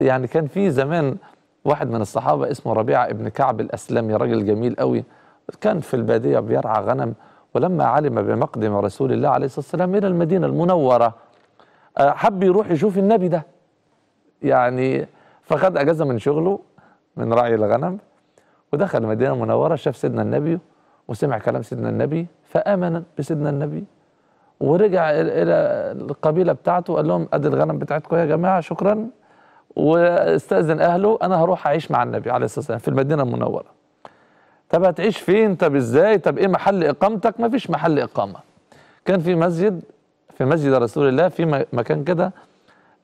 يعني كان في زمان واحد من الصحابة اسمه ربيعة ابن كعب الأسلمي راجل جميل قوي كان في البادية بيرعى غنم ولما علم بمقدم رسول الله عليه الصلاة والسلام إلى المدينة المنورة آه، حب يروح يشوف النبي ده يعني فخد أجازة من شغله من رعي الغنم ودخل المدينة المنورة شاف سيدنا النبي وسمع كلام سيدنا النبي فآمن بسيدنا النبي ورجع إلى القبيلة بتاعته قال لهم أدي الغنم بتاعتكم يا جماعة شكرا واستاذن اهله انا هروح اعيش مع النبي عليه الصلاه والسلام في المدينه المنوره طب هتعيش فين طب ازاي طب ايه محل اقامتك ما فيش محل اقامه كان في مسجد في مسجد رسول الله في مكان كده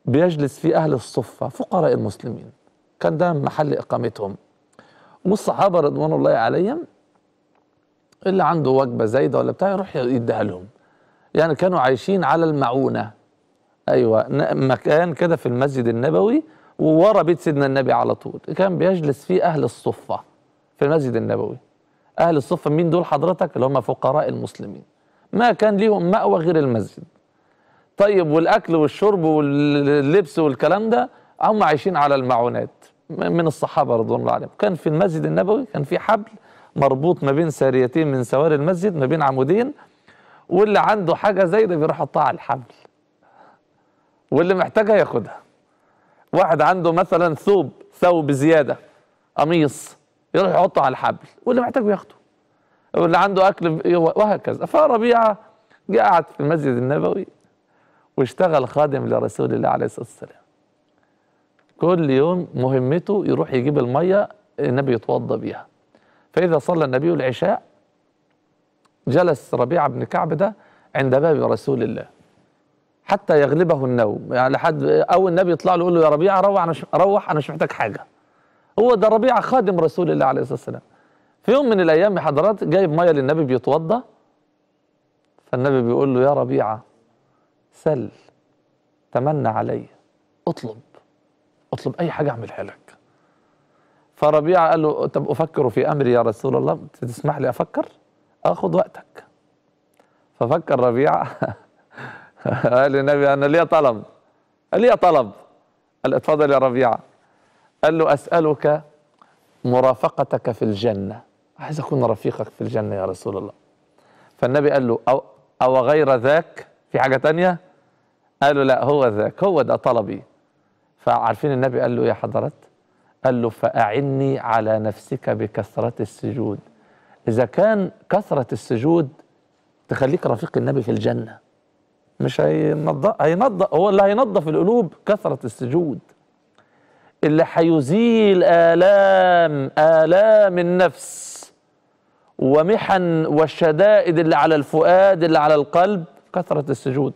بيجلس فيه اهل الصفه فقراء المسلمين كان ده محل اقامتهم والصحابه رضوان الله عليهم اللي عنده وجبه زايده ولا بتاع يروح يديها لهم يعني كانوا عايشين على المعونه ايوه مكان كده في المسجد النبوي وورا بيت سيدنا النبي على طول كان بيجلس فيه أهل الصفة في المسجد النبوي أهل الصفة مين دول حضرتك اللي هم فقراء المسلمين ما كان ليهم مأوى غير المسجد طيب والأكل والشرب واللبس والكلام ده هم عايشين على المعونات من الصحابة رضوان الله عليهم كان في المسجد النبوي كان في حبل مربوط ما بين ساريتين من سواري المسجد ما بين عمودين واللي عنده حاجة زي ده بيروح يحطها على الحبل واللي محتاجها ياخدها واحد عنده مثلا ثوب ثوب زياده قميص يروح يحطه على الحبل واللي محتاجه ياخده واللي عنده اكل وهكذا فربيعه قعد في المسجد النبوي واشتغل خادم لرسول الله عليه الصلاه والسلام كل يوم مهمته يروح يجيب الميه النبي يتوضا بيها فاذا صلى النبي العشاء جلس ربيعه بن كعب ده عند باب رسول الله حتى يغلبه النوم يعني لحد او النبي يطلع له يقول له يا ربيعه روح انا روح انا مش محتاج حاجه هو ده ربيعه خادم رسول الله عليه الصلاه والسلام في يوم من الايام حضرات جايب ميه للنبي بيتوضى فالنبي بيقول له يا ربيعه سل تمنى علي اطلب اطلب اي حاجه اعملها لك فربيعه قال له طب افكر في امري يا رسول الله تسمح لي افكر اخذ وقتك ففكر ربيعه قال النبي أنا لي طلب قال لي طلب قال اتفضل يا ربيعة قال له أسألك مرافقتك في الجنة عايز أكون رفيقك في الجنة يا رسول الله فالنبي قال له أو, أو غير ذاك في حاجة تانية قال له لا هو ذاك هو ده طلبي فعارفين النبي قال له إيه يا حضرت قال له فأعني على نفسك بكثرة السجود إذا كان كثرة السجود تخليك رفيق النبي في الجنة مش هينضف هينضف هو اللي هينضف القلوب كثرة السجود اللي هيزيل آلام آلام النفس ومحن والشدائد اللي على الفؤاد اللي على القلب كثرة السجود